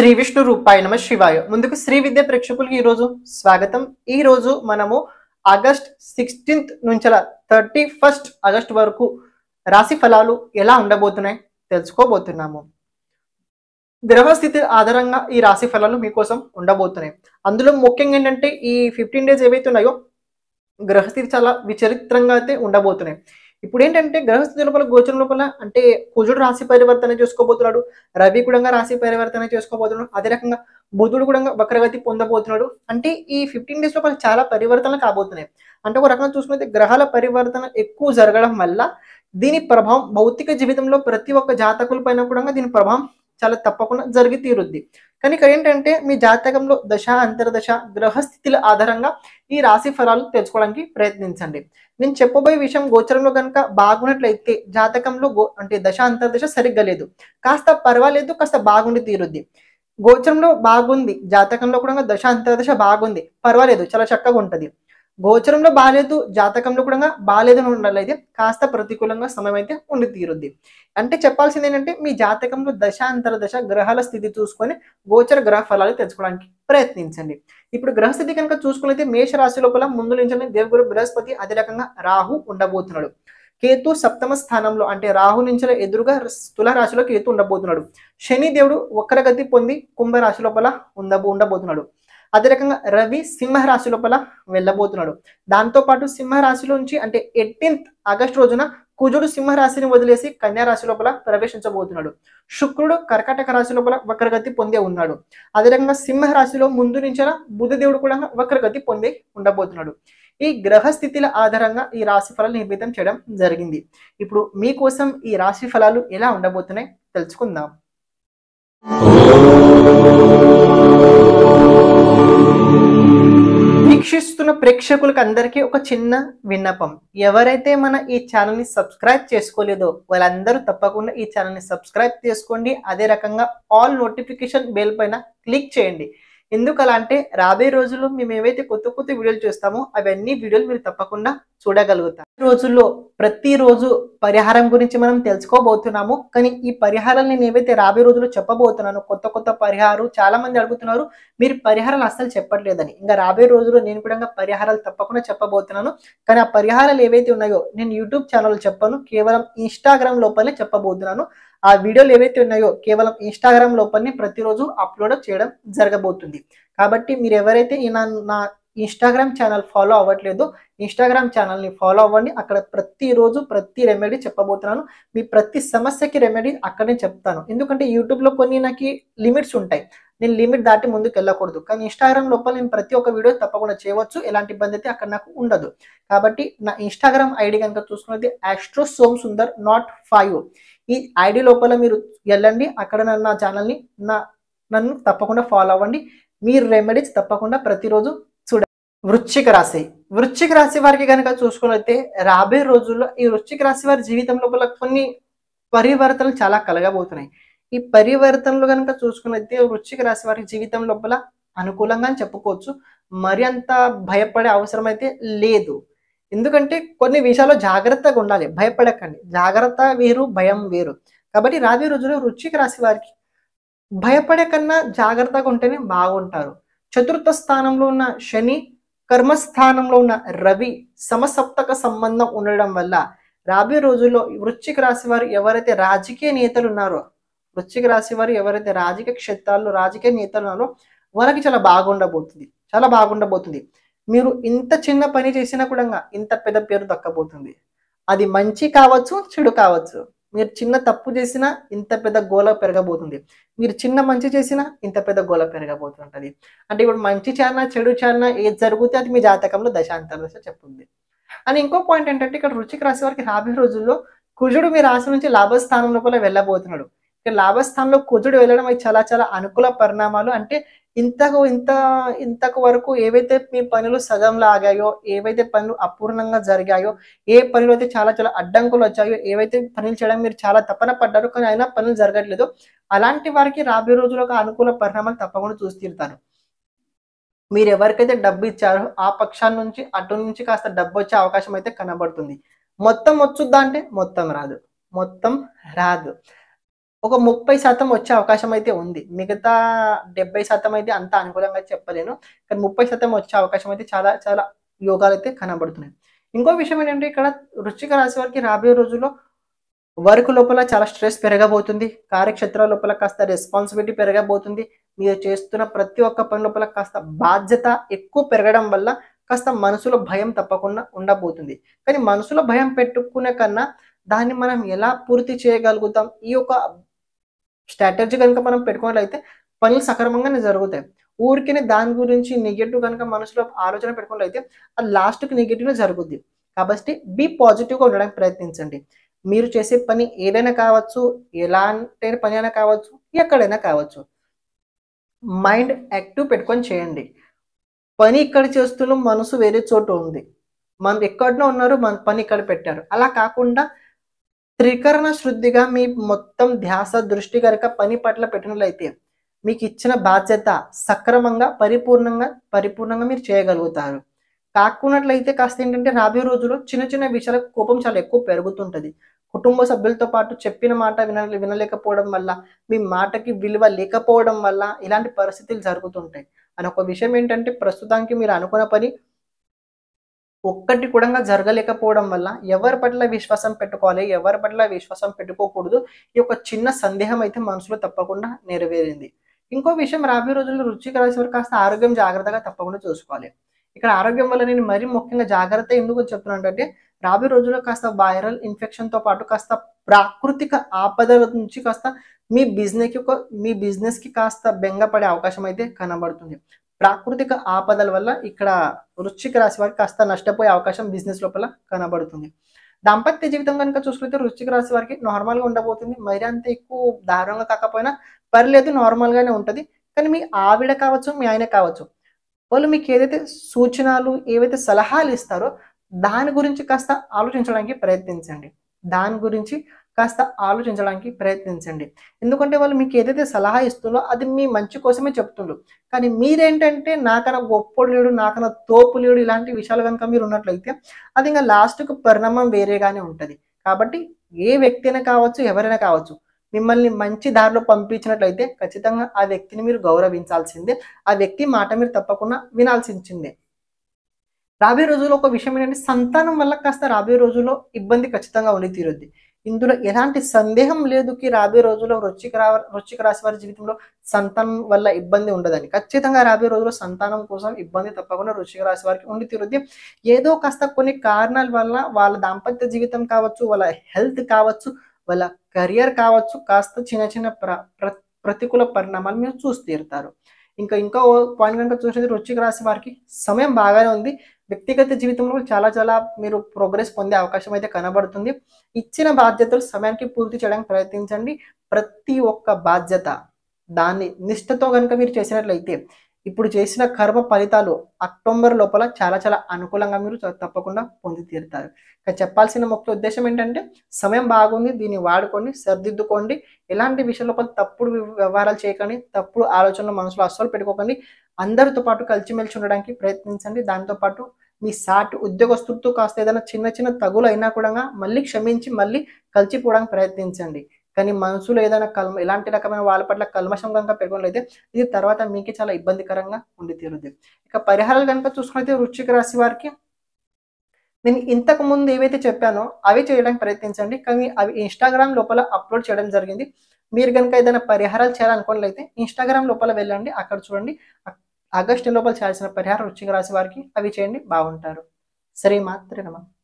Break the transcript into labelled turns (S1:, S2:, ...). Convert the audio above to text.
S1: శ్రీ విష్ణు రూపాయ నమ శివాయ ముందుకు శ్రీ విద్య ప్రేక్షకులకి ఈరోజు స్వాగతం ఈ రోజు మనము ఆగస్ట్ సిక్స్టీన్త్ నుంచి థర్టీ ఫస్ట్ ఆగస్ట్ వరకు రాశి ఫలాలు ఎలా ఉండబోతున్నాయి తెలుసుకోబోతున్నాము స్థితి ఆధారంగా ఈ రాశి ఫలాలు మీకోసం ఉండబోతున్నాయి అందులో ముఖ్యంగా ఏంటంటే ఈ ఫిఫ్టీన్ డేస్ ఏవైతే ఉన్నాయో గ్రహస్థితి చాలా విచరిత్రంగా అయితే ఉండబోతున్నాయి ఇప్పుడు ఏంటంటే గ్రహస్థితి లోపల గోచరం లోపల అంటే కుజుడు రాశి పరివర్తన చేసుకోబోతున్నాడు రవి కూడా రాశి పరివర్తన చేసుకోబోతున్నాడు అదే రకంగా బుధుడు కూడా వక్రగతి పొందబోతున్నాడు అంటే ఈ ఫిఫ్టీన్ డేస్ లోపల చాలా పరివర్తనలు కాబోతున్నాయి అంటే ఒక రకంగా చూసుకుంటే గ్రహాల పరివర్తన ఎక్కువ జరగడం వల్ల దీని ప్రభావం భౌతిక జీవితంలో ప్రతి ఒక్క జాతకుల పైన కూడా దీని ప్రభావం చాలా తప్పకుండా జరిగి తీరుద్ది కానీ ఇక్కడ ఏంటంటే మీ జాతకంలో దశ అంతర్దశ గ్రహస్థితుల ఆధారంగా ఈ రాశి ఫలాలు తెలుసుకోవడానికి ప్రయత్నించండి నేను చెప్పబోయే విషయం గోచరంలో కనుక బాగున్నట్లయితే జాతకంలో గో అంటే దశ అంతర్దశ సరిగ్గా లేదు కాస్త పర్వాలేదు కాస్త బాగుండి తీరుద్ది గోచరంలో బాగుంది జాతకంలో కూడా దశ అంతర్దశ బాగుంది పర్వాలేదు చాలా చక్కగా ఉంటుంది గోచరంలో బాగాలేదు జాతకంలో కూడా బాగాలేదు అని ఉండాలైతే కాస్త ప్రతికూలంగా సమయం అయితే ఉండి తీరుద్ది అంటే చెప్పాల్సింది ఏంటంటే మీ జాతకంలో దశ దశ గ్రహాల స్థితి చూసుకొని గోచర గ్రహ ఫలాలు తెచ్చుకోవడానికి ప్రయత్నించండి ఇప్పుడు గ్రహస్థితి కనుక చూసుకున్నైతే మేష రాశి లోపల ముందు నుంచి దేవగురు బృహస్పతి అదే రకంగా రాహు ఉండబోతున్నాడు కేతు సప్తమ స్థానంలో అంటే రాహు నుంచి ఎదురుగా తులరాశిలో కేతు ఉండబోతున్నాడు శని దేవుడు ఒక్కరగతి పొంది కుంభరాశి లోపల ఉండబో ఉండబోతున్నాడు అదే రకంగా రవి సింహరాశి లోపల వెళ్ళబోతున్నాడు దాంతోపాటు సింహరాశి నుంచి అంటే ఎయిటీన్త్ ఆగస్ట్ రోజున కుజుడు సింహరాశిని వదిలేసి కన్యా రాశి లోపల ప్రవేశించబోతున్నాడు శుక్రుడు కర్కాటక రాశి లోపల వక్రగతి పొందే ఉన్నాడు అదేవిధంగా సింహరాశిలో ముందు నుంచేలా బుధదేవుడు కూడా వక్రగతి పొందే ఉండబోతున్నాడు ఈ గ్రహ స్థితిల ఆధారంగా ఈ రాశి ఫలాలు నిర్మితం చేయడం జరిగింది ఇప్పుడు మీకోసం ఈ రాశి ఫలాలు ఎలా ఉండబోతున్నాయి తెలుసుకుందాం ప్రేక్షకులకు అందరికీ ఒక చిన్న విన్నపం ఎవరైతే మన ఈ ఛానల్ని సబ్స్క్రైబ్ చేసుకోలేదో వాళ్ళందరూ తప్పకుండా ఈ ఛానల్ని సబ్స్క్రైబ్ చేసుకోండి అదే రకంగా ఆల్ నోటిఫికేషన్ బెల్ పైన క్లిక్ చేయండి ఎందుకు అలా అంటే రాబోయే రోజుల్లో మేము ఏవైతే కొత్త కొత్త వీడియోలు చేస్తామో అవన్నీ వీడియోలు మీరు తప్పకుండా చూడగలుగుతారు రోజుల్లో ప్రతిరోజు పరిహారం గురించి మనం తెలుసుకోబోతున్నాము కానీ ఈ పరిహారాలు నేను ఏవైతే రాబోయే రోజుల్లో చెప్పబోతున్నాను కొత్త కొత్త పరిహారం చాలా మంది అడుగుతున్నారు మీరు పరిహారాలు అస్సలు చెప్పట్లేదని ఇంకా రాబోయే రోజుల్లో నేను కూడా పరిహారాలు తప్పకుండా చెప్పబోతున్నాను కానీ ఆ పరిహారాలు ఏవైతే ఉన్నాయో నేను యూట్యూబ్ ఛానల్ చెప్పాను కేవలం ఇన్స్టాగ్రామ్ లోపలే చెప్పబోతున్నాను ఆ వీడియోలు ఏవైతే ఉన్నాయో కేవలం ఇన్స్టాగ్రామ్ లోపలనే ప్రతిరోజు అప్లోడ్ చేయడం జరగబోతుంది కాబట్టి మీరు ఎవరైతే నా ఇన్స్టాగ్రామ్ ఛానల్ ఫాలో అవ్వట్లేదు ఇన్స్టాగ్రామ్ ఛానల్ని ఫాలో అవ్వండి అక్కడ ప్రతిరోజు ప్రతి రెమెడీ చెప్పబోతున్నాను మీ ప్రతి సమస్యకి రెమెడీ అక్కడనే చెప్తాను ఎందుకంటే యూట్యూబ్లో కొన్ని నాకు లిమిట్స్ ఉంటాయి నేను లిమిట్ దాటి ముందుకు వెళ్ళకూడదు కానీ ఇన్స్టాగ్రామ్ లోపల నేను ప్రతి ఒక్క వీడియో తప్పకుండా చేయవచ్చు ఎలాంటి ఇబ్బంది అయితే అక్కడ నాకు ఉండదు కాబట్టి నా ఇన్స్టాగ్రామ్ ఐడి కనుక చూసుకున్నది ఆస్ట్రో సోమ్ సుందర్ నాట్ ఫైవ్ ఈ ఐడి లోపల మీరు వెళ్ళండి అక్కడ నా ఛానల్ని నా నన్ను తప్పకుండా ఫాలో అవ్వండి మీ రెమెడీస్ తప్పకుండా ప్రతిరోజు వృశ్చిక రాశి వృశ్చిక రాశి వారికి కనుక చూసుకున్నైతే రాబోయే రోజుల్లో ఈ వృశ్చిక రాశి వారి జీవితం లోపల కొన్ని పరివర్తనలు చాలా కలగబోతున్నాయి ఈ పరివర్తనలు కనుక చూసుకున్నైతే వృశ్చిక రాశి వారి జీవితం లోపల అనుకూలంగా చెప్పుకోవచ్చు మరి అంత భయపడే అవసరం అయితే లేదు ఎందుకంటే కొన్ని విషయాల్లో జాగ్రత్తగా ఉండాలి భయపడకండి జాగ్రత్త వేరు భయం వేరు కాబట్టి రాబే రోజుల్లో వృశ్చిక రాశి వారికి భయపడే కన్నా జాగ్రత్తగా ఉంటేనే బాగుంటారు చతుర్థ స్థానంలో ఉన్న శని కర్మస్థానంలో ఉన్న రవి సమసప్తక సంబంధం ఉండడం వల్ల రాబోయే రోజుల్లో వృశ్చిక రాశి వారు ఎవరైతే రాజకీయ నేతలు ఉన్నారో వృశ్చిక రాశి వారు ఎవరైతే రాజకీయ క్షేత్రాల్లో రాజకీయ నేతలు ఉన్నారో వాళ్ళకి చాలా బాగుండబోతుంది చాలా బాగుండబోతుంది మీరు ఇంత చిన్న పని చేసినా కూడా ఇంత పెద్ద పేరు దక్కబోతుంది అది మంచి కావచ్చు చెడు కావచ్చు మీరు చిన్న తప్పు చేసినా ఇంత పెద్ద గోల పెరగబోతుంది మీరు చిన్న మంచి చేసినా ఇంత పెద్ద గోల పెరగబోతుంటుంది అంటే ఇప్పుడు మంచి చానా చెడు చానా ఏది జరిగితే అది మీ జాతకంలో దశాంతరదశ చెప్తుంది అని ఇంకో పాయింట్ ఏంటంటే ఇక్కడ రుచికి రాసే వారికి రాబోయే రోజుల్లో కుజుడు మీ రాశి నుంచి లాభస్థానం లోపల వెళ్ళబోతున్నాడు లాభస్థానంలో కుదుడు వెళ్ళడం అయితే చాలా చాలా అనుకూల పరిణామాలు అంటే ఇంతకు ఇంత ఇంతకు వరకు ఏవైతే మీ పనులు సగంలో ఆగాయో ఏవైతే పనులు అపూర్ణంగా జరిగాయో ఏ పనులు అయితే చాలా చాలా అడ్డంకులు వచ్చాయో ఏవైతే పనులు చేయడం మీరు చాలా తపన పడ్డారు కానీ అయినా పనులు జరగట్లేదు అలాంటి వారికి రాబోయే రోజుల్లో ఒక అనుకూల పరిణామాలు తప్పకుండా చూసి తీరుతారు మీరు ఎవరికైతే డబ్బు ఇచ్చారో ఆ పక్షాల నుంచి అటు నుంచి కాస్త డబ్బు వచ్చే అవకాశం అయితే కనబడుతుంది మొత్తం వచ్చుద్దా అంటే మొత్తం రాదు మొత్తం రాదు ఒక ముప్పై శాతం వచ్చే అవకాశం అయితే ఉంది మిగతా డెబ్బై శాతం అయితే అంత అనుకూలంగా చెప్పలేను కానీ ముప్పై శాతం వచ్చే అవకాశం అయితే చాలా చాలా యోగాలు అయితే కనబడుతున్నాయి ఇంకో విషయం ఏంటంటే ఇక్కడ వృశ్చిక రాశి వారికి రాబోయే రోజుల్లో వర్క్ లోపల చాలా స్ట్రెస్ పెరగబోతుంది కార్యక్షేత్ర లోపల కాస్త రెస్పాన్సిబిలిటీ పెరగబోతుంది మీరు చేస్తున్న ప్రతి ఒక్క పని లోపల కాస్త బాధ్యత ఎక్కువ పెరగడం వల్ల కాస్త మనసులో భయం తప్పకుండా ఉండబోతుంది కానీ మనసులో భయం పెట్టుకునే కన్నా దాన్ని మనం ఎలా పూర్తి చేయగలుగుతాం ఈ యొక్క స్ట్రాటజీ కనుక మనం పెట్టుకున్నట్లయితే పనులు సక్రమంగానే జరుగుతాయి ఊరికే దాని గురించి నెగిటివ్ కనుక మనసులో ఆలోచన పెట్టుకున్నట్లయితే అది లాస్ట్కి నెగిటివ్గా జరుగుద్ది కాబట్టి పాజిటివ్ పాజిటివ్గా ఉండడానికి ప్రయత్నించండి మీరు చేసే పని ఏదైనా కావచ్చు ఎలాంటి పని అయినా కావచ్చు ఎక్కడైనా కావచ్చు మైండ్ యాక్టివ్ పెట్టుకొని చేయండి పని ఇక్కడ చేస్తున్న మనసు వేరే చోటు ఉంది మనం ఎక్కడనో ఉన్నారు మన పని ఇక్కడ పెట్టారు అలా కాకుండా త్రికరణ శుద్ధిగా మీ మొత్తం ధ్యాస దృష్టి కనుక పని పట్ల పెట్టినట్లయితే మీకు ఇచ్చిన బాధ్యత సక్రమంగా పరిపూర్ణంగా పరిపూర్ణంగా మీరు చేయగలుగుతారు కాకున్నట్లయితే కాస్త ఏంటంటే రాబోయే రోజుల్లో చిన్న చిన్న విషయాలకు కోపం చాలా ఎక్కువ పెరుగుతుంటుంది కుటుంబ సభ్యులతో పాటు చెప్పిన మాట విన వినలేకపోవడం వల్ల మీ మాటకి విలువ లేకపోవడం వల్ల ఇలాంటి పరిస్థితులు జరుగుతుంటాయి అని ఒక విషయం ఏంటంటే ప్రస్తుతానికి మీరు అనుకున్న పని ఒక్కటి కూడా జరగలేకపోవడం వల్ల ఎవరి పట్ల విశ్వాసం పెట్టుకోవాలి ఎవరి పట్ల విశ్వాసం పెట్టుకోకూడదు ఈ యొక్క చిన్న సందేహం అయితే మనసులో తప్పకుండా నెరవేరింది ఇంకో విషయం రాబోయే రోజుల్లో కలిసి వరకు కాస్త ఆరోగ్యం జాగ్రత్తగా తప్పకుండా చూసుకోవాలి ఇక్కడ ఆరోగ్యం వల్ల నేను మరీ ముఖ్యంగా జాగ్రత్త ఎందుకు చెప్తున్నాను అంటే రాబోయే రోజుల్లో కాస్త వైరల్ ఇన్ఫెక్షన్తో పాటు కాస్త ప్రాకృతిక ఆపదల నుంచి కాస్త మీ బిజినెస్కి మీ బిజినెస్కి కాస్త బెంగపడే అవకాశం అయితే కనబడుతుంది ప్రాకృతిక ఆపదల వల్ల ఇక్కడ వృశ్చిక రాశి వారికి కాస్త నష్టపోయే అవకాశం బిజినెస్ లోపల కనబడుతుంది దాంపత్య జీవితం కనుక చూసుకుంటే వృశ్చిక రాశి వారికి నార్మల్గా ఉండబోతుంది మరి అంత ఎక్కువ దారుణంగా కాకపోయినా పర్లేదు నార్మల్గానే ఉంటుంది కానీ మీ ఆవిడ కావచ్చు మీ ఆయన కావచ్చు వాళ్ళు మీకు ఏదైతే సూచనలు ఏవైతే సలహాలు ఇస్తారో దాని గురించి కాస్త ఆలోచించడానికి ప్రయత్నించండి దాని గురించి కాస్త ఆలోచించడానికి ప్రయత్నించండి ఎందుకంటే వాళ్ళు మీకు ఏదైతే సలహా ఇస్తుందో అది మీ మంచి కోసమే చెప్తుండ్రు కానీ మీరేంటంటే నాకన్నా గొప్పడు లేడు నాకన్నా తోపు లేడు ఇలాంటి విషయాలు కనుక మీరు ఉన్నట్లయితే అది ఇంకా లాస్ట్కు పరిణామం వేరేగానే ఉంటుంది కాబట్టి ఏ వ్యక్తి అయినా కావచ్చు ఎవరైనా కావచ్చు మిమ్మల్ని మంచి దారిలో పంపించినట్లయితే ఖచ్చితంగా ఆ వ్యక్తిని మీరు గౌరవించాల్సిందే ఆ వ్యక్తి మాట మీరు తప్పకుండా వినాల్సిందే రాబోయే రోజుల్లో ఒక విషయం ఏంటంటే సంతానం వల్ల కాస్త రాబోయే రోజుల్లో ఇబ్బంది ఖచ్చితంగా ఉండి తీరుద్ది ఇందులో ఎలాంటి సందేహం లేదుకి రాబోయే రోజుల్లో వృచ్చిక రా వృచ్చిక రాశి వారి జీవితంలో సంతానం వల్ల ఇబ్బంది ఉండదని ఖచ్చితంగా రాబోయే రోజుల్లో సంతానం కోసం ఇబ్బంది తప్పకుండా వృచ్చిక రాశి వారికి ఉండి తీరుద్ది ఏదో కాస్త కొన్ని కారణాల వల్ల వాళ్ళ దాంపత్య జీవితం కావచ్చు వాళ్ళ హెల్త్ కావచ్చు వాళ్ళ కెరియర్ కావచ్చు కాస్త చిన్న చిన్న ప్ర ప్రతికూల పరిణామాలు మీరు చూసి తీరుతారు ఇంకా ఇంకా పాయింట్ కనుక చూసినది వృచ్చిక రాశి వారికి సమయం బాగానే ఉంది వ్యక్తిగత జీవితంలో చాలా చాలా మీరు ప్రోగ్రెస్ పొందే అవకాశం అయితే కనబడుతుంది ఇచ్చిన బాధ్యతలు సమయానికి పూర్తి చేయడానికి ప్రయత్నించండి ప్రతి ఒక్క బాధ్యత దాన్ని నిష్ఠతో కనుక మీరు చేసినట్లయితే ఇప్పుడు చేసిన కర్మ ఫలితాలు అక్టోబర్ లోపల చాలా చాలా అనుకూలంగా మీరు తప్పకుండా పొంది తీరుతారు ఇక చెప్పాల్సిన ముఖ్య ఉద్దేశం ఏంటంటే సమయం బాగుంది దీన్ని వాడుకోండి సర్దిద్దుకోండి ఎలాంటి విషయం లోపల తప్పుడు వ్యవహారాలు చేయకండి తప్పుడు ఆలోచనలు మనసులో అస్సలు పెట్టుకోకండి అందరితో పాటు కలిసిమెలిసి ఉండడానికి ప్రయత్నించండి దాంతోపాటు మీ సాటి ఉద్యోగస్తులతో కాస్త ఏదైనా చిన్న చిన్న తగులు అయినా కూడా మళ్ళీ క్షమించి మళ్ళీ కలిసిపోవడానికి ప్రయత్నించండి కానీ మనసులో ఏదైనా కల్మ ఇలాంటి రకమైన వాళ్ళ పట్ల కల్మషం కనుక పెరగనట్లయితే ఇది తర్వాత మీకే చాలా ఇబ్బందికరంగా ఉండి తీరుద్ది ఇక పరిహారాలు కనుక చూసుకున్నైతే వృశ్చిక రాశి వారికి నేను ఇంతకు ముందు ఏవైతే చెప్పానో అవి చేయడానికి ప్రయత్నించండి కానీ అవి ఇన్స్టాగ్రామ్ లోపల అప్లోడ్ చేయడం జరిగింది మీరు కనుక ఏదైనా పరిహారాలు చేయాలనుకున్నట్లయితే ఇన్స్టాగ్రామ్ లోపల వెళ్ళండి అక్కడ చూడండి ఆగస్టు లోపల చేయాల్సిన పరిహారం వృశ్చిక రాశి వారికి అవి చేయండి బాగుంటారు శ్రీమాత్రి నమ